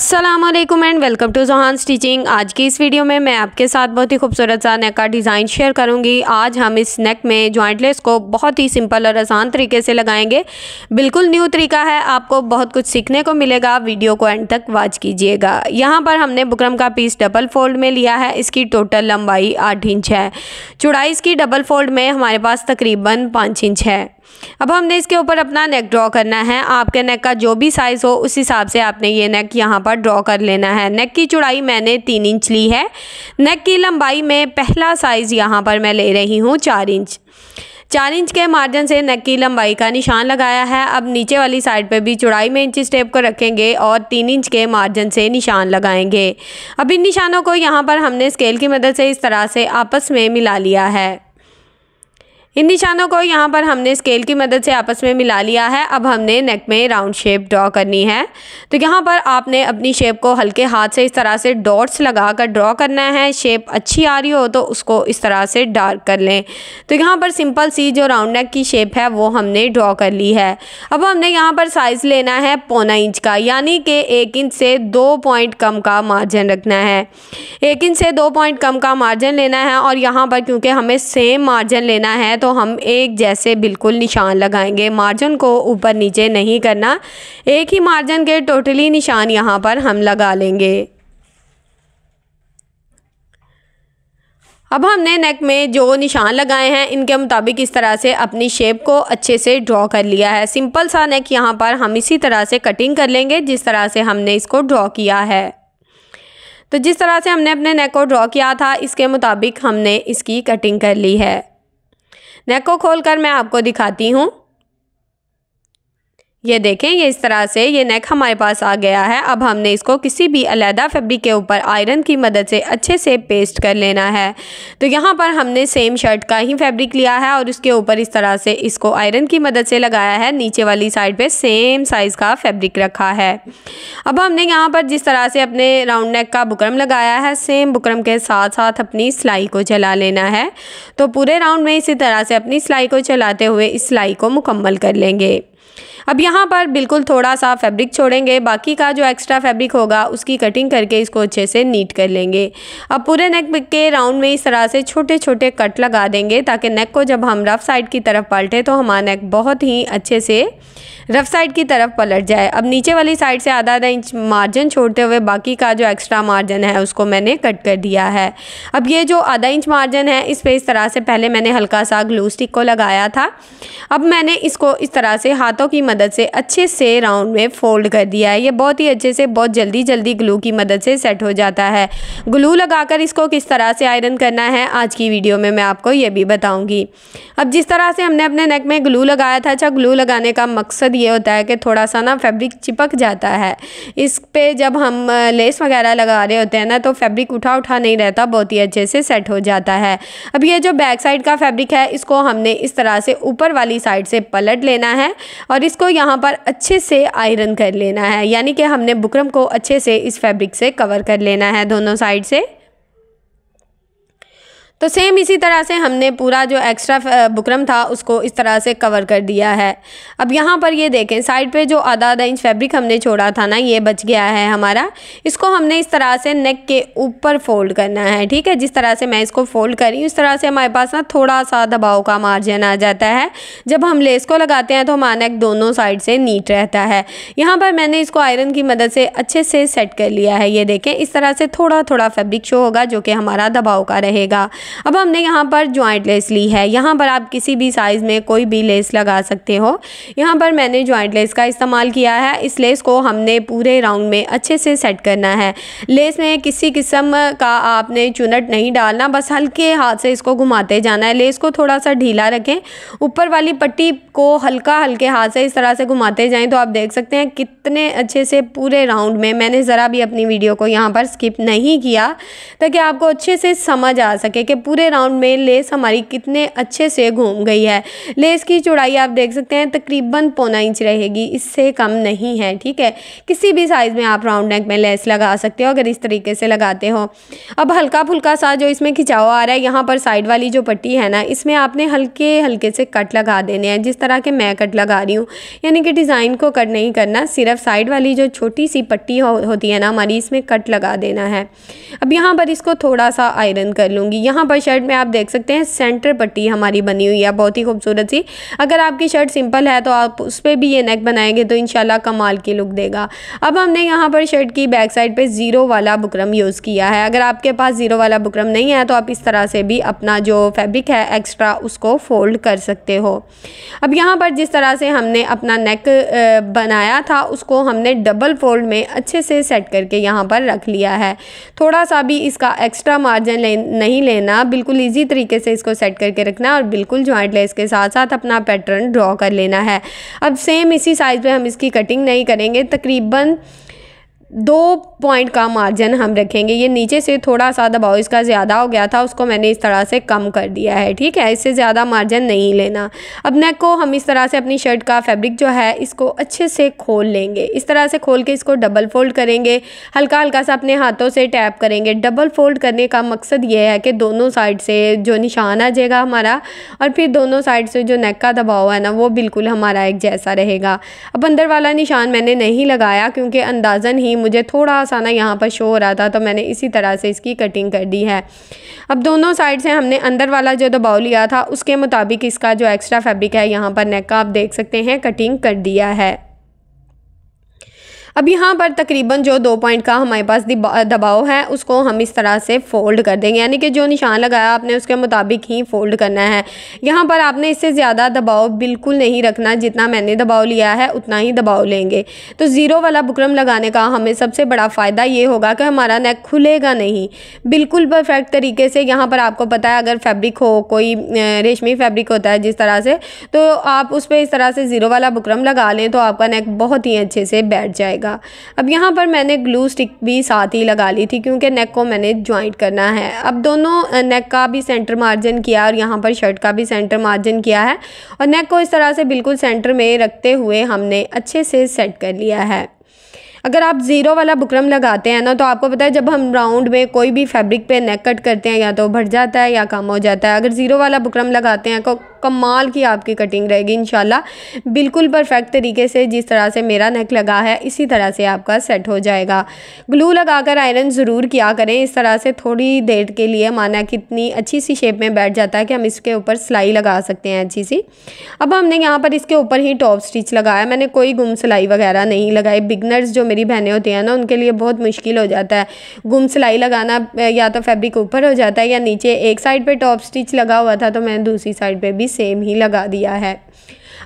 अल्लाम and welcome to Johan teaching आज की इस वीडियो में मैं आपके साथ बहुत ही खूबसूरत सा नेक का डिज़ाइन शेयर करूंगी आज हम इस नेक में जॉइंटलेस को बहुत ही सिंपल और आसान तरीके से लगाएंगे बिल्कुल न्यू तरीका है आपको बहुत कुछ सीखने को मिलेगा वीडियो को एंड तक वॉच कीजिएगा यहाँ पर हमने बुकरम का पीस डबल फोल्ड में लिया है इसकी टोटल लंबाई आठ इंच है चौड़ाई इसकी डबल फोल्ड में हमारे पास तकरीबन पाँच इंच है अब हमने इसके ऊपर अपना नेक ड्रॉ करना है आपके नेक का जो भी साइज़ हो उस हिसाब से आपने ये नेक यहाँ पर ड्रॉ कर लेना है नेक की चौड़ाई मैंने तीन इंच ली है नेक की लंबाई में पहला साइज़ यहाँ पर मैं ले रही हूँ चार इंच चार इंच के मार्जिन से नेक की लंबाई का निशान लगाया है अब नीचे वाली साइड पर भी चौड़ाई में इंची स्टेप को रखेंगे और तीन इंच के मार्जिन से निशान लगाएंगे अब इन निशानों को यहाँ पर हमने स्केल की मदद से इस तरह से आपस में मिला लिया है इन निशानों को यहाँ पर हमने स्केल की मदद से आपस में मिला लिया है अब हमने नेक में राउंड शेप ड्रॉ करनी है तो यहाँ पर आपने अपनी शेप को हल्के हाथ से इस तरह से डॉट्स लगा कर ड्रॉ करना है शेप अच्छी आ रही हो तो उसको इस तरह से डार्क कर लें तो यहाँ पर सिंपल सी जो राउंड नेक की शेप है वो हमने ड्रॉ कर ली है अब हमने यहाँ पर साइज़ लेना है पौना इंच का यानी कि एक इंच से दो पॉइंट कम का मार्जिन रखना है एक इंच से दो पॉइंट कम का मार्जिन लेना है और यहाँ पर क्योंकि हमें सेम मार्जिन लेना है तो तो हम एक जैसे बिल्कुल निशान लगाएंगे मार्जिन को ऊपर नीचे नहीं करना एक ही मार्जिन के टोटली निशान यहाँ पर हम लगा लेंगे अब हमने नेक में जो निशान लगाए हैं इनके मुताबिक इस तरह से अपनी शेप को अच्छे से ड्रॉ कर लिया है सिंपल सा नेक यहाँ पर हम इसी तरह से कटिंग कर लेंगे जिस तरह से हमने इसको ड्रॉ किया है तो जिस तरह से हमने अपने नेक को ड्रॉ किया था इसके मुताबिक हमने इसकी कटिंग कर ली है नेक को खोल कर मैं आपको दिखाती हूँ ये देखें ये इस तरह से ये नेक हमारे पास आ गया है अब हमने इसको किसी भी अलहदा फैब्रिक के ऊपर आयरन की मदद से अच्छे से पेस्ट कर लेना है तो यहाँ पर हमने सेम शर्ट का ही फैब्रिक लिया है और उसके ऊपर इस तरह से इसको आयरन की मदद से लगाया है नीचे वाली साइड पे सेम साइज़ का फैब्रिक रखा है अब हमने यहाँ पर जिस तरह से अपने राउंड नेक का बुकरम लगाया है सेम बुकरम के साथ साथ अपनी सिलाई को चला लेना है तो पूरे राउंड में इसी तरह से अपनी सिलाई को चलाते हुए इस सिलाई को मुकम्मल कर लेंगे अब यहाँ पर बिल्कुल थोड़ा सा फैब्रिक छोड़ेंगे बाकी का जो एक्स्ट्रा फैब्रिक होगा उसकी कटिंग करके इसको अच्छे से नीट कर लेंगे अब पूरे नेक के राउंड में इस तरह से छोटे छोटे कट लगा देंगे ताकि नेक को जब हम रफ साइड की तरफ पलटें तो हमारा नेक बहुत ही अच्छे से रफ साइड की तरफ पलट जाए अब नीचे वाली साइड से आधा आधा इंच मार्जिन छोड़ते हुए बाकी का जो एक्स्ट्रा मार्जिन है उसको मैंने कट कर दिया है अब ये जो आधा इंच मार्जिन है इस पर इस तरह से पहले मैंने हल्का सा ग्लू स्टिक को लगाया था अब मैंने इसको इस तरह से हाथों की मदद से अच्छे से राउंड में फोल्ड कर दिया है ये बहुत ही अच्छे से बहुत जल्दी जल्दी ग्लू की मदद से सेट हो जाता है ग्लू लगाकर इसको किस तरह से आयरन करना है आज की वीडियो में मैं आपको ये भी बताऊंगी अब जिस तरह से हमने अपने नेक में ग्लू लगाया था अच्छा ग्लू लगाने का मकसद ये होता है कि थोड़ा सा ना फैब्रिक चिपक जाता है इस पर जब हम लेस वगैरह लगा रहे होते हैं ना तो फैब्रिक उठा उठा नहीं रहता बहुत ही अच्छे से सेट हो जाता है अब ये जो बैक साइड का फैब्रिक है इसको हमने इस तरह से ऊपर वाली साइड से पलट लेना है और इसको इसको यहाँ पर अच्छे से आयरन कर लेना है यानी कि हमने बुकरम को अच्छे से इस फैब्रिक से कवर कर लेना है दोनों साइड से तो सेम इसी तरह से हमने पूरा जो एक्स्ट्रा बुकरम था उसको इस तरह से कवर कर दिया है अब यहाँ पर ये देखें साइड पे जो आधा आधा इंच फैब्रिक हमने छोड़ा था ना ये बच गया है हमारा इसको हमने इस तरह से नेक के ऊपर फोल्ड करना है ठीक है जिस तरह से मैं इसको फोल्ड कर रही हूँ इस तरह से हमारे पास ना थोड़ा सा दबाव का मार्जिन आ जाता है जब हम लेस को लगाते हैं तो हमारा नेक दोनों साइड से नीट रहता है यहाँ पर मैंने इसको आयरन की मदद से अच्छे से सेट कर लिया है ये देखें इस तरह से थोड़ा थोड़ा फैब्रिक शो होगा जो कि हमारा दबाव का रहेगा अब हमने यहाँ पर जॉइंट लेस ली है यहाँ पर आप किसी भी साइज़ में कोई भी लेस लगा सकते हो यहाँ पर मैंने ज्वाइंट लेस का इस्तेमाल किया है इस लेस को हमने पूरे राउंड में अच्छे से सेट करना है लेस में किसी किस्म का आपने चुनट नहीं डालना बस हल्के हाथ से इसको घुमाते जाना है लेस को थोड़ा सा ढीला रखें ऊपर वाली पट्टी को हल्का हल्के हाथ से इस तरह से घुमाते जाएं तो आप देख सकते हैं कितने अच्छे से पूरे राउंड में मैंने ज़रा भी अपनी वीडियो को यहाँ पर स्किप नहीं किया ताकि आपको अच्छे से समझ आ सके कि के पूरे राउंड में लेस हमारी कितने अच्छे से घूम गई है लेस की चौड़ाई आप देख सकते हैं तकरीबन पौना इंच रहेगी इससे कम नहीं है ठीक है किसी भी साइज़ में आप राउंड नेक में लेस लगा सकते हो अगर इस तरीके से लगाते हो अब हल्का फुल्का सा जो इसमें खिंचाव आ रहा है यहाँ पर साइड वाली जो पट्टी है ना इसमें आपने हल्के हल्के से कट लगा देने हैं जिस तरह के मैं कट लगा रही हूँ यानी कि डिज़ाइन को कट नहीं करना सिर्फ साइड वाली जो छोटी सी पट्टी हो, होती है ना हमारी इसमें कट लगा देना है अब यहाँ पर इसको थोड़ा सा आयरन कर लूँगी यहाँ यहाँ पर शर्ट में आप देख सकते हैं सेंटर पट्टी हमारी बनी हुई है बहुत ही खूबसूरत सी अगर आपकी शर्ट सिंपल है तो आप उस पर भी ये नेक बनाएंगे तो इनशाला कमाल की लुक देगा अब हमने यहाँ पर शर्ट की बैक साइड पर ज़ीरो वाला बुकरम यूज़ किया है अगर आपके पास ज़ीरो वाला बुकरम नहीं है तो आप इस तरह से भी अपना जो फैब्रिक है एक्स्ट्रा उसको फोल्ड कर सकते हो अब यहाँ पर जिस तरह से हमने अपना नेक बनाया था उसको हमने डबल फोल्ड में अच्छे से सेट करके यहाँ पर रख लिया है थोड़ा सा भी इसका एक्स्ट्रा मार्जिन ले नहीं लेना करना बिल्कुल ईजी तरीके से इसको सेट करके रखना और बिल्कुल ज्वाइंट लेस के साथ साथ अपना पैटर्न ड्रॉ कर लेना है अब सेम इसी साइज़ पर हम इसकी कटिंग नहीं करेंगे तकरीबन दो पॉइंट का मार्जिन हम रखेंगे ये नीचे से थोड़ा सा दबाव इसका ज़्यादा हो गया था उसको मैंने इस तरह से कम कर दिया है ठीक है इससे ज़्यादा मार्जिन नहीं लेना अब नेक को हम इस तरह से अपनी शर्ट का फैब्रिक जो है इसको अच्छे से खोल लेंगे इस तरह से खोल के इसको डबल फोल्ड करेंगे हल्का हल्का सा अपने हाथों से टैप करेंगे डबल फोल्ड करने का मकसद ये है कि दोनों साइड से जो निशान आ जाएगा हमारा और फिर दोनों साइड से जो नेक का दबाव है ना वो बिल्कुल हमारा एक जैसा रहेगा अब अंदर वाला निशान मैंने नहीं लगाया क्योंकि अंदाजन ही मुझे थोड़ा सा ना यहाँ पर शो हो रहा था तो मैंने इसी तरह से इसकी कटिंग कर दी है अब दोनों साइड से हमने अंदर वाला जो दबाव लिया था उसके मुताबिक इसका जो एक्स्ट्रा फैब्रिक है यहाँ पर नेक का आप देख सकते हैं कटिंग कर दिया है अब यहाँ पर तकरीबन जो दो पॉइंट का हमारे पास दबाव है उसको हम इस तरह से फ़ोल्ड कर देंगे यानी कि जो निशान लगाया आपने उसके मुताबिक ही फ़ोल्ड करना है यहाँ पर आपने इससे ज़्यादा दबाव बिल्कुल नहीं रखना जितना मैंने दबाव लिया है उतना ही दबाव लेंगे तो ज़ीरो वाला बुकरम लगाने का हमें सबसे बड़ा फ़ायदा ये होगा कि हमारा नेक खुलेगा नहीं बिल्कुल परफेक्ट तरीके से यहाँ पर आपको पता है अगर फैब्रिक हो कोई रेशमी फैब्रिक होता है जिस तरह से तो आप उस पर इस तरह से ज़ीरो वाला बुकरम लगा लें तो आपका नेक बहुत ही अच्छे से बैठ जाएगा लगेगा अब यहाँ पर मैंने ग्लू स्टिक भी साथ ही लगा ली थी क्योंकि नेक को मैंने ज्वाइंट करना है अब दोनों नेक का भी सेंटर मार्जिन किया और यहाँ पर शर्ट का भी सेंटर मार्जिन किया है और नेक को इस तरह से बिल्कुल सेंटर में रखते हुए हमने अच्छे से सेट कर लिया है अगर आप ज़ीरो वाला बुकरम लगाते हैं ना तो आपको पता है जब हम राउंड में कोई भी फैब्रिक पे नेक कट करते हैं या तो भर जाता है या कम हो जाता है अगर ज़ीरो वाला बुकरम लगाते हैं तो कमाल की आपकी कटिंग रहेगी इन बिल्कुल परफेक्ट तरीके से जिस तरह से मेरा नेक लगा है इसी तरह से आपका सेट हो जाएगा ग्लू लगाकर आयरन ज़रूर किया करें इस तरह से थोड़ी देर के लिए माना कितनी अच्छी सी शेप में बैठ जाता है कि हम इसके ऊपर सिलाई लगा सकते हैं अच्छी सी अब हमने यहाँ पर इसके ऊपर ही टॉप स्टिच लगाया मैंने कोई गुम सिलाई वगैरह नहीं लगाई बिगनर्स जो मेरी बहनें होती हैं ना उनके लिए बहुत मुश्किल हो जाता है गुम सिलाई लगाना या तो फैब्रिक ऊपर हो जाता है या नीचे एक साइड पर टॉप स्टिच लगा हुआ था तो मैंने दूसरी साइड पर भी सेम ही लगा दिया है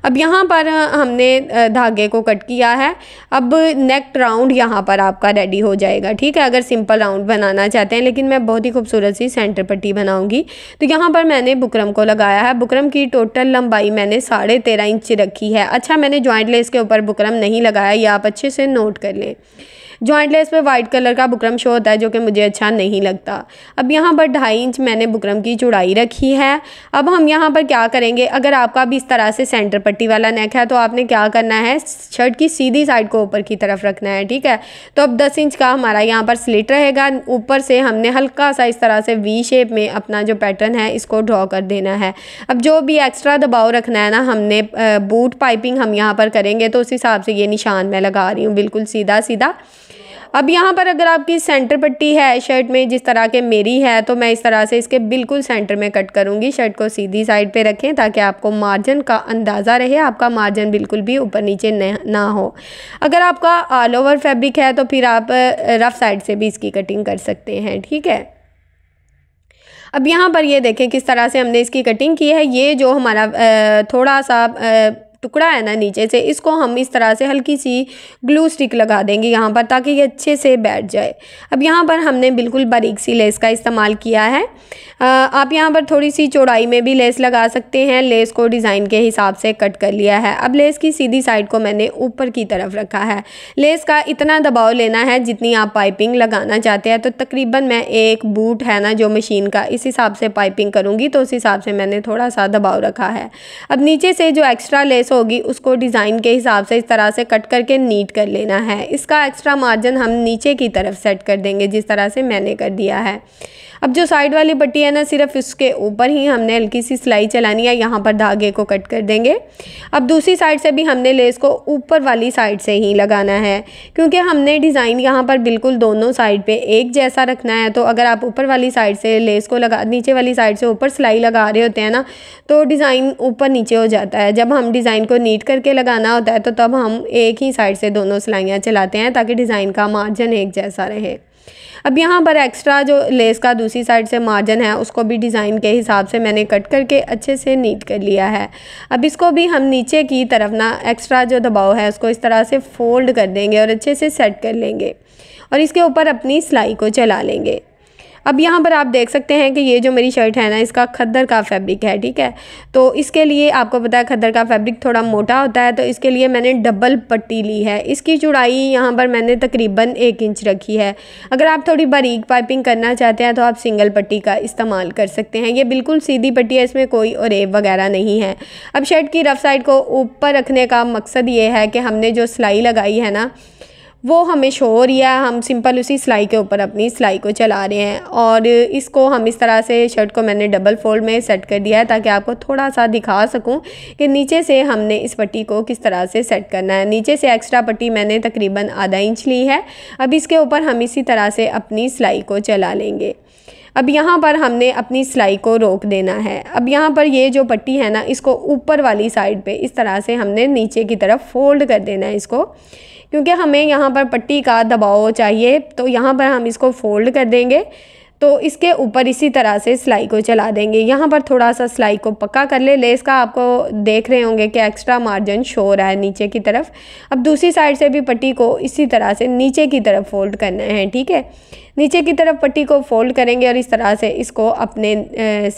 अब यहाँ पर हमने धागे को कट किया है अब नेक्ट राउंड यहाँ पर आपका रेडी हो जाएगा ठीक है अगर सिंपल राउंड बनाना चाहते हैं लेकिन मैं बहुत ही खूबसूरत सी सेंटर पट्टी बनाऊंगी तो यहाँ पर मैंने बुकरम को लगाया है बुकरम की टोटल लंबाई मैंने साढ़े तेरह इंच रखी है अच्छा मैंने ज्वाइंट लेस के ऊपर बुकरम नहीं लगाया ये आप अच्छे से नोट कर लें जॉइंट लेस पे वाइट कलर का बुकरम शो होता है जो कि मुझे अच्छा नहीं लगता अब यहाँ पर ढाई इंच मैंने बुकरम की चौड़ाई रखी है अब हम यहाँ पर क्या करेंगे अगर आपका भी इस तरह से सेंटर पट्टी वाला नेक है तो आपने क्या करना है शर्ट की सीधी साइड को ऊपर की तरफ रखना है ठीक है तो अब दस इंच का हमारा यहाँ पर स्लिट रहेगा ऊपर से हमने हल्का सा इस तरह से वी शेप में अपना जो पैटर्न है इसको ड्रॉ कर देना है अब जो भी एक्स्ट्रा दबाव रखना है ना हमने बूट पाइपिंग हम यहाँ पर करेंगे तो उस हिसाब से ये निशान मैं लगा रही हूँ बिल्कुल सीधा सीधा अब यहाँ पर अगर आपकी सेंटर पट्टी है शर्ट में जिस तरह के मेरी है तो मैं इस तरह से इसके बिल्कुल सेंटर में कट करूँगी शर्ट को सीधी साइड पे रखें ताकि आपको मार्जिन का अंदाज़ा रहे आपका मार्जिन बिल्कुल भी ऊपर नीचे ना हो अगर आपका ऑल ओवर फैब्रिक है तो फिर आप रफ़ साइड से भी इसकी कटिंग कर सकते हैं ठीक है अब यहाँ पर ये देखें किस तरह से हमने इसकी कटिंग की है ये जो हमारा थोड़ा सा टुकड़ा है ना नीचे से इसको हम इस तरह से हल्की सी ग्लू स्टिक लगा देंगे यहाँ पर ताकि ये अच्छे से बैठ जाए अब यहाँ पर हमने बिल्कुल बारीक सी लेस का इस्तेमाल किया है आप यहाँ पर थोड़ी सी चौड़ाई में भी लेस लगा सकते हैं लेस को डिज़ाइन के हिसाब से कट कर लिया है अब लेस की सीधी साइड को मैंने ऊपर की तरफ रखा है लेस का इतना दबाव लेना है जितनी आप पाइपिंग लगाना चाहते हैं तो तकरीबन मैं एक बूट है ना जो मशीन का इस हिसाब से पाइपिंग करूँगी तो उस हिसाब से मैंने थोड़ा सा दबाव रखा है अब नीचे से जो एक्स्ट्रा लेस होगी उसको डिज़ाइन के हिसाब से इस तरह से कट करके नीट कर लेना है इसका एक्स्ट्रा मार्जिन हम नीचे की तरफ सेट कर देंगे जिस तरह से मैंने कर दिया है अब जो साइड वाली पट्टी है ना सिर्फ उसके ऊपर ही हमने हल्की सी सिलाई चलानी है यहाँ पर धागे को कट कर देंगे अब दूसरी साइड से भी हमने लेस को ऊपर वाली साइड से ही लगाना है क्योंकि हमने डिज़ाइन यहाँ पर बिल्कुल दोनों साइड पे एक जैसा रखना है तो अगर आप ऊपर वाली साइड से लेस को लगा नीचे वाली साइड से ऊपर सिलाई लगा रहे होते हैं ना तो डिज़ाइन ऊपर नीचे हो जाता है जब हम डिज़ाइन को नीट करके लगाना होता है तो तब हम एक ही साइड से दोनों सिलाइयाँ चलाते हैं ताकि डिज़ाइन का मार्जिन एक जैसा रहे अब यहाँ पर एक्स्ट्रा जो लेस का दूसरी साइड से मार्जिन है उसको भी डिज़ाइन के हिसाब से मैंने कट करके अच्छे से नीट कर लिया है अब इसको भी हम नीचे की तरफ ना एक्स्ट्रा जो दबाव है उसको इस तरह से फोल्ड कर देंगे और अच्छे से सेट कर लेंगे और इसके ऊपर अपनी सिलाई को चला लेंगे अब यहाँ पर आप देख सकते हैं कि ये जो मेरी शर्ट है ना इसका खद्दर का फैब्रिक है ठीक है तो इसके लिए आपको पता है खद्दर का फैब्रिक थोड़ा मोटा होता है तो इसके लिए मैंने डबल पट्टी ली है इसकी चुड़ाई यहाँ पर मैंने तकरीबन एक इंच रखी है अगर आप थोड़ी बारीक पाइपिंग करना चाहते हैं तो आप सिंगल पट्टी का इस्तेमाल कर सकते हैं ये बिल्कुल सीधी पट्टी है इसमें कोई और वगैरह नहीं है अब शर्ट की रफ़ साइड को ऊपर रखने का मकसद ये है कि हमने जो सिलाई लगाई है ना वो हमें शो हो रही है हम सिंपल उसी सिलाई के ऊपर अपनी सिलाई को चला रहे हैं और इसको हम इस तरह से शर्ट को मैंने डबल फोल्ड में सेट कर दिया है ताकि आपको थोड़ा सा दिखा सकूं कि नीचे से हमने इस पट्टी को किस तरह से सेट करना है नीचे से एक्स्ट्रा पट्टी मैंने तकरीबन आधा इंच ली है अब इसके ऊपर हम इसी तरह से अपनी सिलाई को चला लेंगे अब यहाँ पर हमने अपनी सिलाई को रोक देना है अब यहाँ पर ये जो पट्टी है ना इसको ऊपर वाली साइड पे इस तरह से हमने नीचे की तरफ फोल्ड कर देना है इसको क्योंकि हमें यहाँ पर पट्टी का दबाव चाहिए तो यहाँ पर हम इसको फोल्ड कर देंगे तो इसके ऊपर इसी तरह से सिलाई को चला देंगे यहाँ पर थोड़ा सा सिलाई को पक्का कर ले लेस का आपको देख रहे होंगे कि एक्स्ट्रा मार्जिन शो हो रहा है नीचे की तरफ अब दूसरी साइड से भी पट्टी को इसी तरह से नीचे की तरफ फोल्ड करना है ठीक है नीचे की तरफ पट्टी को फोल्ड करेंगे और इस तरह से इसको अपने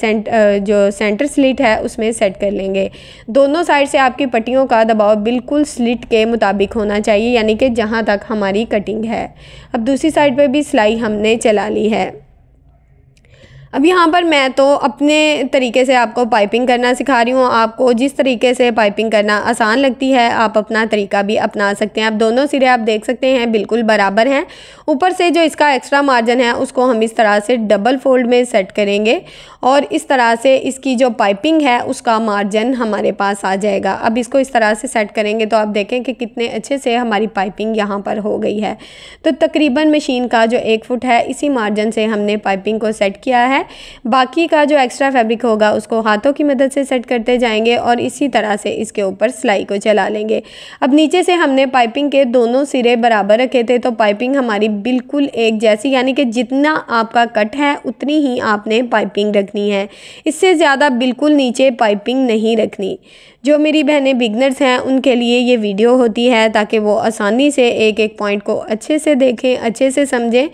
सेंट जो सेंटर स्लिट है उसमें सेट कर लेंगे दोनों साइड से आपकी पट्टियों का दबाव बिल्कुल स्लिट के मुताबिक होना चाहिए यानी कि जहाँ तक हमारी कटिंग है अब दूसरी साइड पर भी सिलाई हमने चला ली है अब यहाँ पर मैं तो अपने तरीके से आपको पाइपिंग करना सिखा रही हूँ आपको जिस तरीके से पाइपिंग करना आसान लगती है आप अपना तरीका भी अपना सकते हैं आप दोनों सिरे आप देख सकते हैं बिल्कुल बराबर हैं ऊपर से जो इसका एक्स्ट्रा मार्जिन है उसको हम इस तरह से डबल फोल्ड में सेट करेंगे और इस तरह से इसकी जो पाइपिंग है उसका मार्जिन हमारे पास आ जाएगा अब इसको इस तरह से सेट करेंगे तो आप देखें कि कितने अच्छे से हमारी पाइपिंग यहाँ पर हो गई है तो तकरीबन मशीन का जो एक फुट है इसी मार्जिन से हमने पाइपिंग को सेट किया है है बाकी का जो एक्स्ट्रा फैब्रिक होगा उसको हाथों की मदद से सेट करते जाएंगे और इसी तरह से इसके ऊपर सिलाई को चला लेंगे अब नीचे से हमने पाइपिंग के दोनों सिरे बराबर रखे थे तो पाइपिंग हमारी बिल्कुल एक जैसी यानी कि जितना आपका कट है उतनी ही आपने पाइपिंग रखनी है इससे ज़्यादा बिल्कुल नीचे पाइपिंग नहीं रखनी जो मेरी बहनें बिगनर्स हैं उनके लिए ये वीडियो होती है ताकि वो आसानी से एक एक पॉइंट को अच्छे से देखें अच्छे से समझें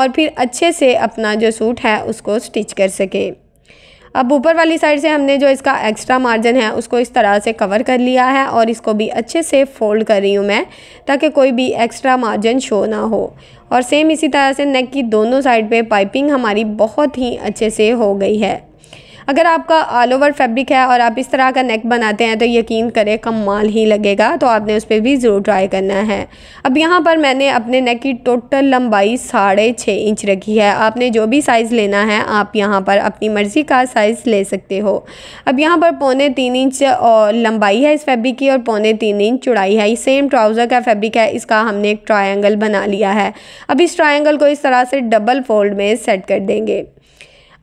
और फिर अच्छे से अपना जो सूट है उसको स्टिच कर सके अब ऊपर वाली साइड से हमने जो इसका एक्स्ट्रा मार्जिन है उसको इस तरह से कवर कर लिया है और इसको भी अच्छे से फोल्ड कर रही हूँ मैं ताकि कोई भी एक्स्ट्रा मार्जिन शो ना हो और सेम इसी तरह से नेक की दोनों साइड पे पाइपिंग हमारी बहुत ही अच्छे से हो गई है अगर आपका ऑल ओवर फैब्रिक है और आप इस तरह का नेक बनाते हैं तो यकीन करें कमाल ही लगेगा तो आपने उस पर भी ज़रूर ट्राई करना है अब यहाँ पर मैंने अपने नेक की टोटल लंबाई साढ़े छः इंच रखी है आपने जो भी साइज़ लेना है आप यहाँ पर अपनी मर्ज़ी का साइज़ ले सकते हो अब यहाँ पर पौने तीन इंच और लंबाई है इस फैब्रिक की और पौने तीन इंच चौड़ाई है ये सेम ट्राउज़र का फैब्रिक है इसका हमने एक ट्राइंगल बना लिया है अब इस ट्राइंगल को इस तरह से डबल फोल्ड में सेट कर देंगे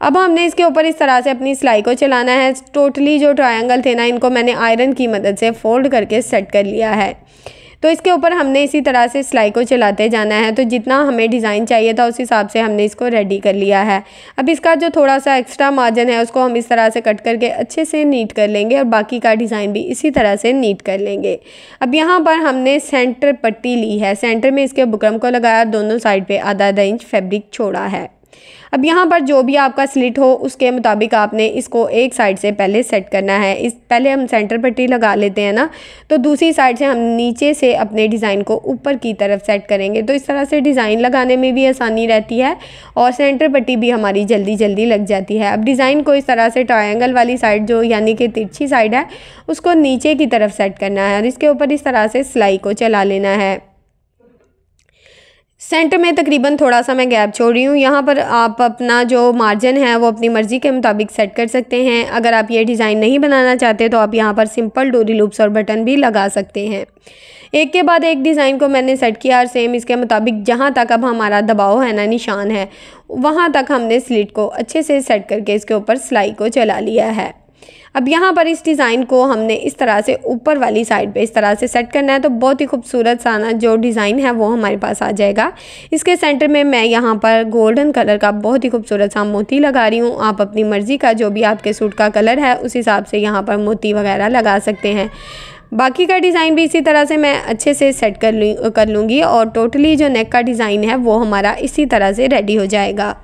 अब हमने इसके ऊपर इस तरह से अपनी सिलाई को चलाना है टोटली जो ट्रायंगल थे ना इनको मैंने आयरन की मदद से फोल्ड करके सेट कर लिया है तो इसके ऊपर हमने इसी तरह से सिलाई को चलाते जाना है तो जितना हमें डिज़ाइन चाहिए था उस हिसाब से हमने इसको रेडी कर लिया है अब इसका जो थोड़ा सा एक्स्ट्रा मार्जिन है उसको हम इस तरह से कट करके अच्छे से नीट कर लेंगे और बाकी का डिज़ाइन भी इसी तरह से नीट कर लेंगे अब यहाँ पर हमने सेंटर पट्टी ली है सेंटर में इसके बुकरम को लगाया दोनों साइड पर आधा आधा इंच फेब्रिक छोड़ा है अब यहाँ पर जो भी आपका स्लिट हो उसके मुताबिक आपने इसको एक साइड से पहले सेट करना है इस पहले हम सेंटर पट्टी लगा लेते हैं ना तो दूसरी साइड से हम नीचे से अपने डिज़ाइन को ऊपर की तरफ सेट करेंगे तो इस तरह से डिज़ाइन लगाने में भी आसानी रहती है और सेंटर पट्टी भी हमारी जल्दी जल्दी लग जाती है अब डिज़ाइन को इस तरह से ट्राइंगल वाली साइड जो यानी कि तिरछी साइड है उसको नीचे की तरफ सेट करना है और इसके ऊपर इस तरह से सिलाई को चला लेना है सेंटर में तकरीबन थोड़ा सा मैं गैप छोड़ रही हूँ यहाँ पर आप अपना जो मार्जिन है वो अपनी मर्ज़ी के मुताबिक सेट कर सकते हैं अगर आप ये डिज़ाइन नहीं बनाना चाहते तो आप यहाँ पर सिंपल डोरी लूप्स और बटन भी लगा सकते हैं एक के बाद एक डिज़ाइन को मैंने सेट किया और सेम इसके मुताबिक जहाँ तक अब हमारा दबाव है ना निशान है वहाँ तक हमने स्लिट को अच्छे से सेट करके इसके ऊपर सिलाई को चला लिया है अब यहाँ पर इस डिज़ाइन को हमने इस तरह से ऊपर वाली साइड पे इस तरह से सेट करना है तो बहुत ही खूबसूरत सा जो डिज़ाइन है वो हमारे पास आ जाएगा इसके सेंटर में मैं यहाँ पर गोल्डन कलर का बहुत ही खूबसूरत सा मोती लगा रही हूँ आप अपनी मर्ज़ी का जो भी आपके सूट का कलर है उस हिसाब से यहाँ पर मोती वगैरह लगा सकते हैं बाकी का डिज़ाइन भी इसी तरह से मैं अच्छे से सेट कर लूँ कर लूँगी और टोटली जो नेक का डिज़ाइन है वो हमारा इसी तरह से रेडी हो जाएगा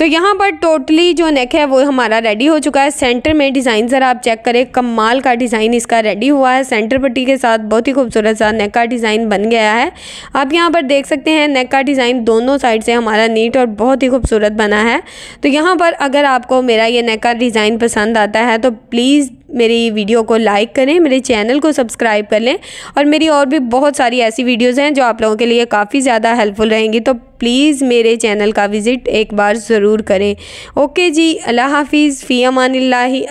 तो यहाँ पर टोटली जो नेक है वो हमारा रेडी हो चुका है सेंटर में डिज़ाइन ज़रा आप चेक करें कमाल का डिज़ाइन इसका रेडी हुआ है सेंटर पट्टी के साथ बहुत ही खूबसूरत सा नेक का डिज़ाइन बन गया है आप यहाँ पर देख सकते हैं नेक का डिज़ाइन दोनों साइड से हमारा नीट और बहुत ही खूबसूरत बना है तो यहाँ पर अगर आपको मेरा ये नेक का डिज़ाइन पसंद आता है तो प्लीज़ मेरी वीडियो को लाइक करें मेरे चैनल को सब्सक्राइब कर लें और मेरी और भी बहुत सारी ऐसी वीडियोज़ हैं जो आप लोगों के लिए काफ़ी ज़्यादा हेल्पफुल रहेंगी तो प्लीज़ मेरे चैनल का विज़िट एक बार ज़रूर करें ओके जी अल्लाह हाफिज़ फ़ी अमान लाही